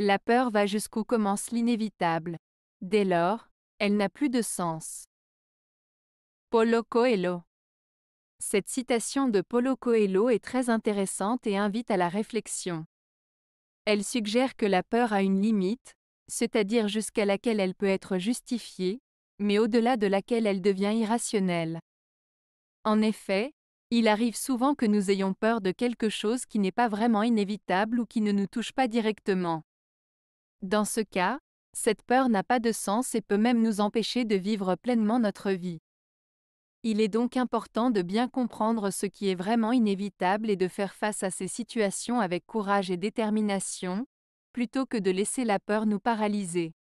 La peur va jusqu'où commence l'inévitable. Dès lors, elle n'a plus de sens. Polo Coelho Cette citation de Polo Coelho est très intéressante et invite à la réflexion. Elle suggère que la peur a une limite, c'est-à-dire jusqu'à laquelle elle peut être justifiée, mais au-delà de laquelle elle devient irrationnelle. En effet, il arrive souvent que nous ayons peur de quelque chose qui n'est pas vraiment inévitable ou qui ne nous touche pas directement. Dans ce cas, cette peur n'a pas de sens et peut même nous empêcher de vivre pleinement notre vie. Il est donc important de bien comprendre ce qui est vraiment inévitable et de faire face à ces situations avec courage et détermination, plutôt que de laisser la peur nous paralyser.